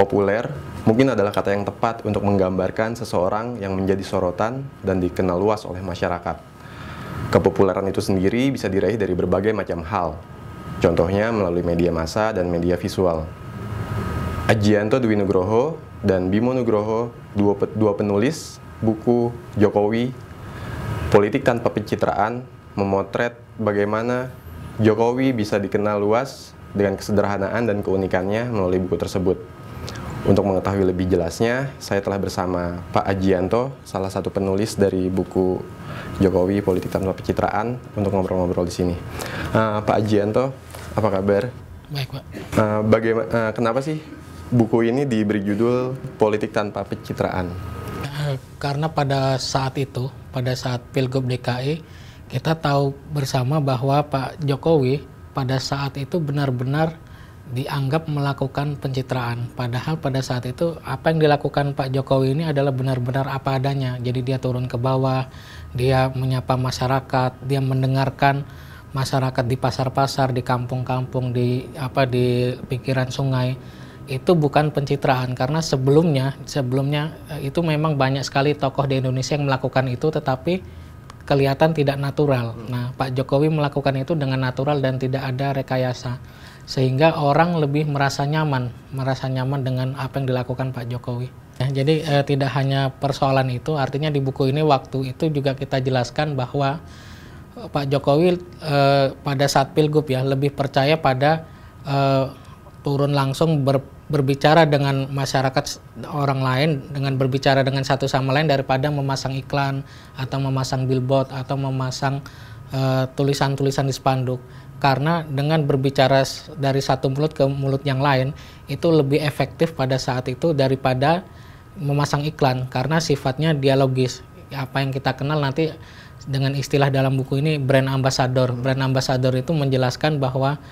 Populer mungkin adalah kata yang tepat untuk menggambarkan seseorang yang menjadi sorotan dan dikenal luas oleh masyarakat. Kepopuleran itu sendiri bisa diraih dari berbagai macam hal, contohnya melalui media massa dan media visual. Ajianto Dwi Nugroho dan Bimo Nugroho, dua, dua penulis buku Jokowi, Politik Tanpa Pencitraan, memotret bagaimana Jokowi bisa dikenal luas dengan kesederhanaan dan keunikannya melalui buku tersebut. Untuk mengetahui lebih jelasnya, saya telah bersama Pak Ajianto, salah satu penulis dari buku Jokowi Politik Tanpa Pencitraan, untuk ngobrol-ngobrol di sini. Uh, Pak Ajianto, apa kabar? Baik, Pak. Uh, eh, bagaimana, uh, eh, kenapa sih buku ini diberi judul Politik Tanpa Pencitraan? karena pada saat itu, pada saat Pilgub DKI, kita tahu bersama bahwa Pak Jokowi pada saat itu benar-benar dianggap melakukan pencitraan. Padahal pada saat itu apa yang dilakukan Pak Jokowi ini adalah benar-benar apa adanya. Jadi dia turun ke bawah, dia menyapa masyarakat, dia mendengarkan masyarakat di pasar-pasar, di kampung-kampung, di apa di pikiran sungai. Itu bukan pencitraan karena sebelumnya sebelumnya eh, itu memang banyak sekali tokoh di Indonesia yang melakukan itu tetapi kelihatan tidak natural. Hmm. Nah, Pak Jokowi melakukan itu dengan natural dan tidak ada rekayasa sehingga orang lebih merasa nyaman, merasa nyaman dengan apa yang dilakukan Pak Jokowi. Ya, jadi eh, tidak hanya persoalan itu, artinya di buku ini waktu itu juga kita jelaskan bahwa eh, Pak Jokowi eh, pada saat pilgub ya lebih percaya pada eh, turun langsung ber, berbicara dengan masyarakat orang lain, dengan berbicara dengan satu sama lain daripada memasang iklan atau memasang billboard atau memasang Eh, tulisan-tulisan uh, di spanduk karena dengan berbicara dari satu mulut ke mulut yang lain itu lebih efektif pada saat itu daripada memasang iklan karena sifatnya dialogis apa yang kita kenal nanti dengan istilah dalam buku ini brand ambassador brand ambassador itu menjelaskan bahwa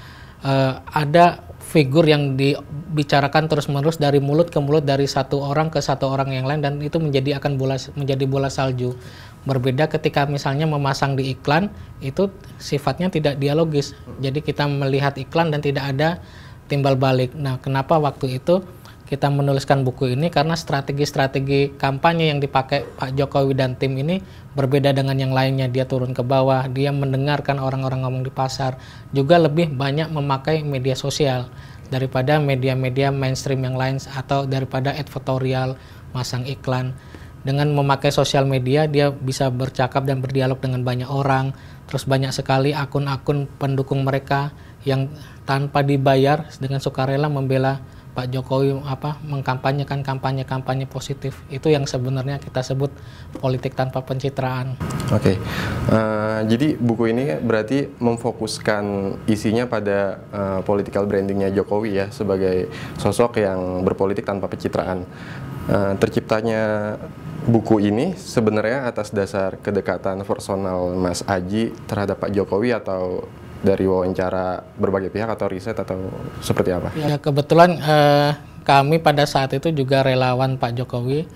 uh, ada figur yang dibicarakan terus-menerus dari mulut ke mulut dari satu orang ke satu orang yang lain dan itu menjadi akan bola menjadi bola salju. Berbeda ketika misalnya memasang di iklan itu sifatnya tidak dialogis. Jadi kita melihat iklan dan tidak ada timbal balik. Nah, kenapa waktu itu kita menuliskan buku ini karena strategi-strategi kampanye yang dipakai Pak Jokowi dan tim ini berbeda dengan yang lainnya. Dia turun ke bawah, dia mendengarkan orang-orang ngomong di pasar, juga lebih banyak memakai media sosial daripada media-media mainstream yang lain atau daripada advertorial, masang iklan. Dengan memakai sosial media, dia bisa bercakap dan berdialog dengan banyak orang. Terus banyak sekali akun-akun pendukung mereka yang tanpa dibayar dengan sukarela membela Pak Jokowi apa mengkampanyekan kampanye-kampanye positif itu yang sebenarnya kita sebut politik tanpa pencitraan. Oke, okay. uh, eh, jadi buku ini berarti memfokuskan isinya pada uh, political brandingnya Jokowi ya sebagai sosok yang berpolitik tanpa pencitraan. Uh, terciptanya buku ini sebenarnya atas dasar kedekatan personal Mas Aji terhadap Pak Jokowi atau dari wawancara berbagai pihak atau riset atau seperti apa? Ya kebetulan eh, kami pada saat itu juga relawan Pak Jokowi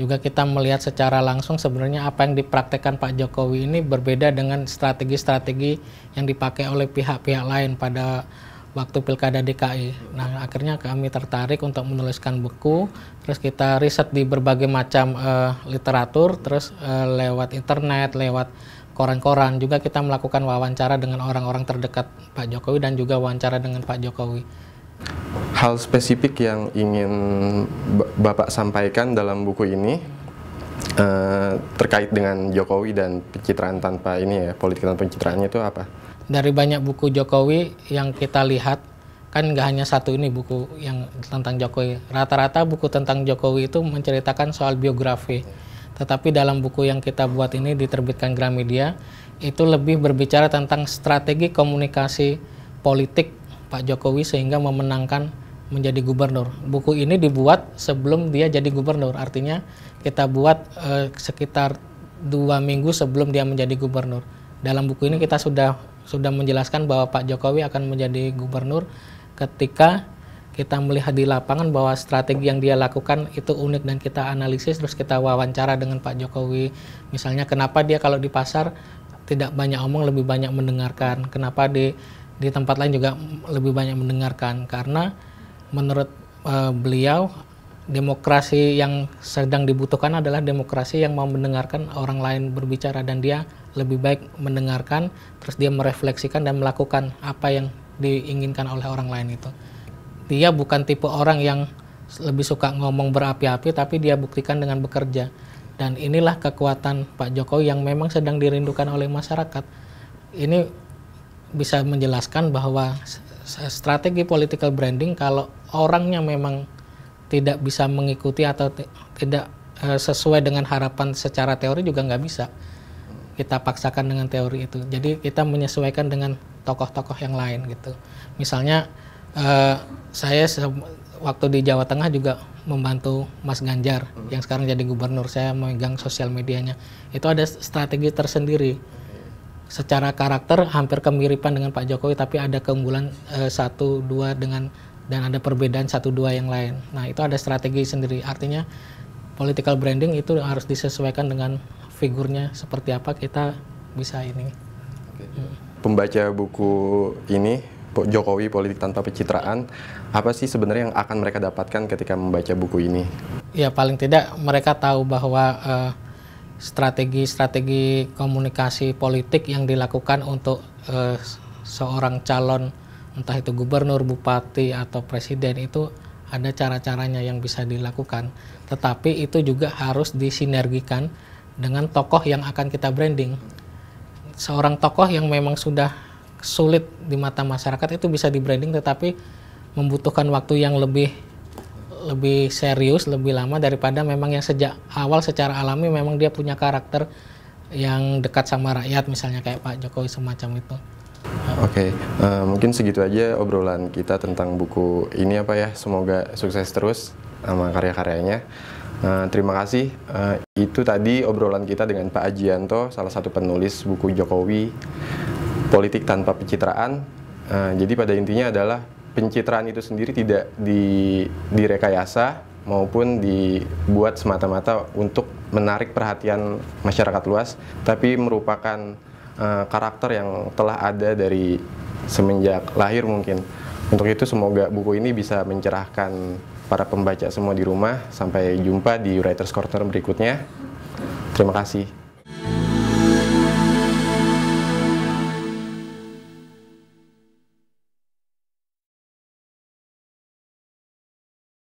juga kita melihat secara langsung sebenarnya apa yang dipraktekkan Pak Jokowi ini berbeda dengan strategi-strategi yang dipakai oleh pihak-pihak lain pada waktu Pilkada DKI. Nah, akhirnya kami tertarik untuk menuliskan buku, terus kita riset di berbagai macam uh, literatur, terus uh, lewat internet, lewat koran-koran juga kita melakukan wawancara dengan orang-orang terdekat Pak Jokowi dan juga wawancara dengan Pak Jokowi. Hal spesifik yang ingin Bapak sampaikan dalam buku ini eh, terkait dengan Jokowi dan pencitraan tanpa ini ya, politik tanpa pencitraannya itu apa? Dari banyak buku Jokowi yang kita lihat, kan nggak hanya satu ini buku yang tentang Jokowi. Rata-rata buku tentang Jokowi itu menceritakan soal biografi tetapi dalam buku yang kita buat ini diterbitkan Gramedia, itu lebih berbicara tentang strategi komunikasi politik Pak Jokowi sehingga memenangkan menjadi gubernur. Buku ini dibuat sebelum dia jadi gubernur, artinya kita buat eh, sekitar dua minggu sebelum dia menjadi gubernur. Dalam buku ini kita sudah sudah menjelaskan bahwa Pak Jokowi akan menjadi gubernur ketika kita melihat di lapangan bahwa strategi yang dia lakukan itu unik dan kita analisis terus kita wawancara dengan Pak Jokowi misalnya kenapa dia kalau di pasar tidak banyak omong lebih banyak mendengarkan kenapa di di tempat lain juga lebih banyak mendengarkan karena menurut uh, beliau demokrasi yang sedang dibutuhkan adalah demokrasi yang mau mendengarkan orang lain berbicara dan dia lebih baik mendengarkan terus dia merefleksikan dan melakukan apa yang diinginkan oleh orang lain itu dia bukan tipe orang yang lebih suka ngomong berapi-api tapi dia buktikan dengan bekerja. Dan inilah kekuatan Pak Jokowi yang memang sedang dirindukan oleh masyarakat. Ini bisa menjelaskan bahwa strategi political branding kalau orangnya memang tidak bisa mengikuti atau tidak e, sesuai dengan harapan secara teori juga nggak bisa kita paksakan dengan teori itu. Jadi kita menyesuaikan dengan tokoh-tokoh yang lain gitu. Misalnya uh, saya waktu di Jawa Tengah juga membantu Mas Ganjar hmm. yang sekarang jadi gubernur saya memegang sosial medianya itu ada strategi tersendiri secara karakter hampir kemiripan dengan Pak Jokowi tapi ada keunggulan eh, satu dua dengan dan ada perbedaan satu dua yang lain nah itu ada strategi sendiri artinya political branding itu harus disesuaikan dengan figurnya seperti apa kita bisa ini hmm. pembaca buku ini Jokowi politik tanpa pencitraan apa sih sebenarnya yang akan mereka dapatkan ketika membaca buku ini? Ya paling tidak mereka tahu bahwa eh, strategi-strategi uh, komunikasi politik yang dilakukan untuk uh, seorang calon entah itu gubernur, bupati atau presiden itu ada cara-caranya yang bisa dilakukan. Tetapi itu juga harus disinergikan dengan tokoh yang akan kita branding. Seorang tokoh yang memang sudah sulit di mata masyarakat itu bisa di branding tetapi membutuhkan waktu yang lebih lebih serius, lebih lama daripada memang yang sejak awal secara alami memang dia punya karakter yang dekat sama rakyat misalnya kayak Pak Jokowi semacam itu. Oke, okay. uh, eh, mungkin segitu aja obrolan kita tentang buku ini apa ya, ya. Semoga sukses terus sama karya-karyanya. Uh, terima kasih. Uh, itu tadi obrolan kita dengan Pak Ajianto, salah satu penulis buku Jokowi politik tanpa pencitraan. Uh, jadi pada intinya adalah pencitraan itu sendiri tidak di, direkayasa maupun dibuat semata-mata untuk menarik perhatian masyarakat luas, tapi merupakan uh, karakter yang telah ada dari semenjak lahir mungkin. Untuk itu semoga buku ini bisa mencerahkan para pembaca semua di rumah. Sampai jumpa di Writers Corner berikutnya. Terima kasih.